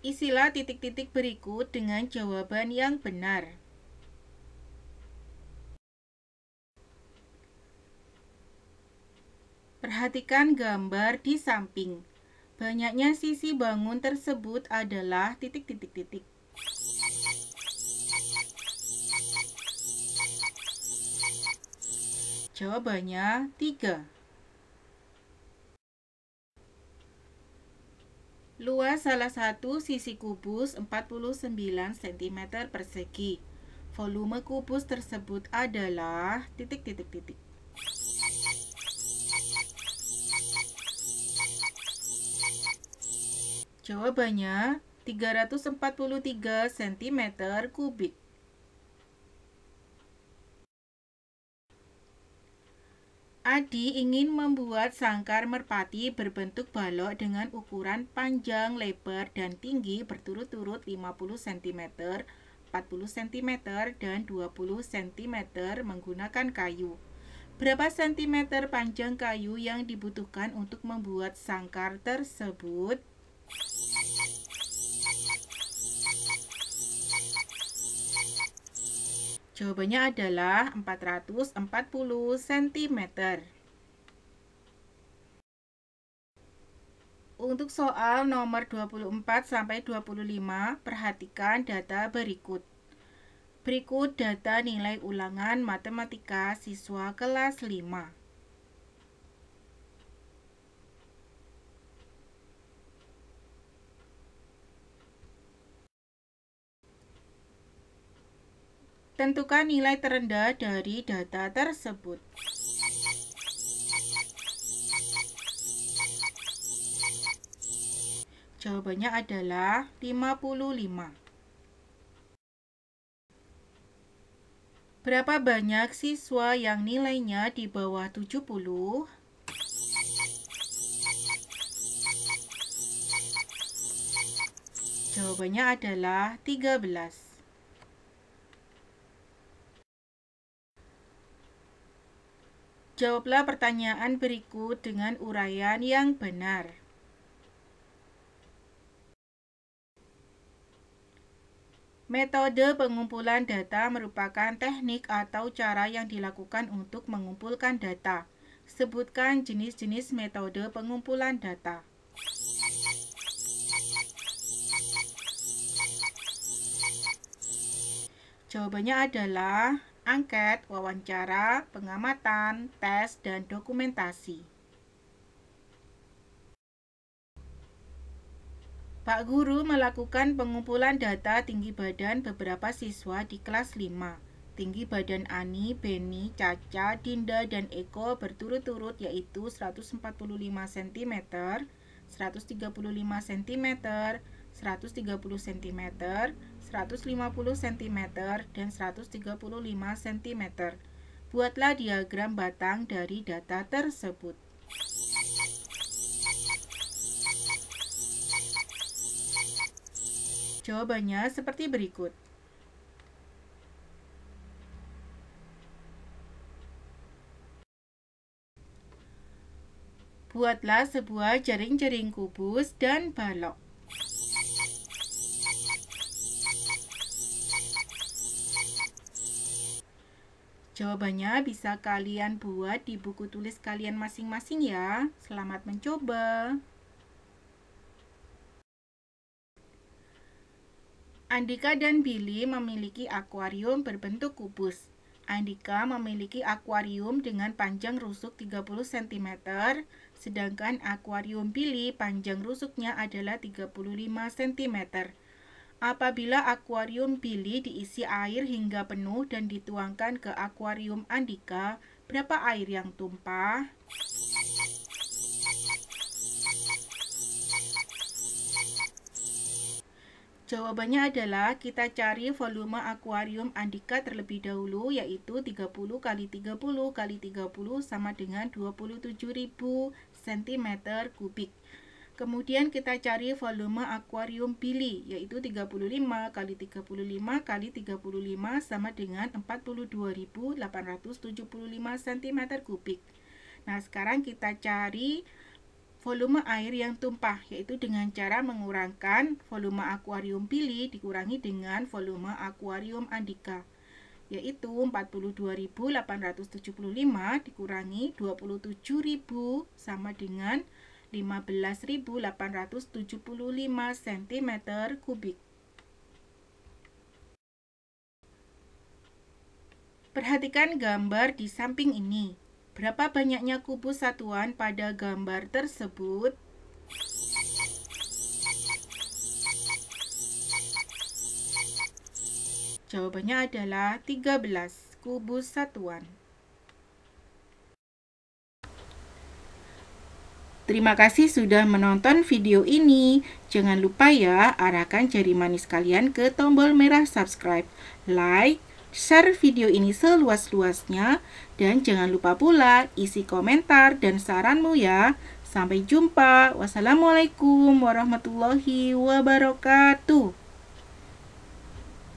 Isilah titik-titik berikut dengan jawaban yang benar. Perhatikan gambar di samping. Banyaknya sisi bangun tersebut adalah titik-titik-titik. Jawabannya tiga. Luas salah satu sisi kubus 49 cm persegi. Volume kubus tersebut adalah titik titik titik. Jawabannya 343 cm kubik. Adi ingin membuat sangkar merpati berbentuk balok dengan ukuran panjang, lebar, dan tinggi berturut-turut 50 cm, 40 cm, dan 20 cm menggunakan kayu. Berapa cm panjang kayu yang dibutuhkan untuk membuat sangkar tersebut? Jawabannya adalah 440 cm. Untuk soal nomor 24 sampai 25, perhatikan data berikut. Berikut data nilai ulangan matematika siswa kelas 5. Tentukan nilai terendah dari data tersebut. Jawabannya adalah 55. Berapa banyak siswa yang nilainya di bawah 70? Jawabannya adalah 13. Jawablah pertanyaan berikut dengan uraian yang benar. Metode pengumpulan data merupakan teknik atau cara yang dilakukan untuk mengumpulkan data. Sebutkan jenis-jenis metode pengumpulan data. Jawabannya adalah angket, wawancara, pengamatan, tes, dan dokumentasi. Pak Guru melakukan pengumpulan data tinggi badan beberapa siswa di kelas 5. Tinggi badan Ani, Beni, Caca, Dinda, dan Eko berturut-turut yaitu 145 cm, 135 cm, 130 cm, 150 cm dan 135 cm. Buatlah diagram batang dari data tersebut. Jawabannya seperti berikut. Buatlah sebuah jaring-jaring kubus dan balok. Jawabannya bisa kalian buat di buku tulis kalian masing-masing ya. Selamat mencoba. Andika dan Billy memiliki akuarium berbentuk kubus. Andika memiliki akuarium dengan panjang rusuk 30 cm, sedangkan akuarium Billy panjang rusuknya adalah 35 cm. Apabila akuarium Billy diisi air hingga penuh dan dituangkan ke akuarium Andika, berapa air yang tumpah? Jawabannya adalah kita cari volume akuarium Andika terlebih dahulu yaitu 30 kali 30 kali 30 sama dengan 27.000 cm kubik. Kemudian kita cari volume akuarium Billy yaitu 35 kali 35 kali 35 sama dengan 42.875 cm kubik. Nah, sekarang kita cari volume air yang tumpah yaitu dengan cara mengurangkan volume akuarium Billy dikurangi dengan volume akuarium Andika yaitu 42.875 dikurangi 27.000 sama dengan 15.875 cm kubik. Perhatikan gambar di samping ini. Berapa banyaknya kubus satuan pada gambar tersebut? Jawabannya adalah 13 kubus satuan. Terima kasih sudah menonton video ini. Jangan lupa ya, arahkan jari manis kalian ke tombol merah subscribe, like, share video ini seluas-luasnya, dan jangan lupa pula isi komentar dan saranmu ya. Sampai jumpa. Wassalamualaikum warahmatullahi wabarakatuh.